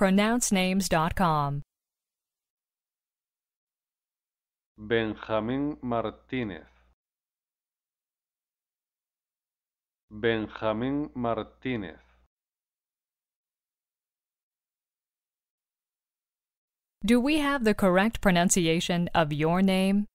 pronouncenames.com. Benjamin Martínez. Benjamín Martínez. Do we have the correct pronunciation of your name?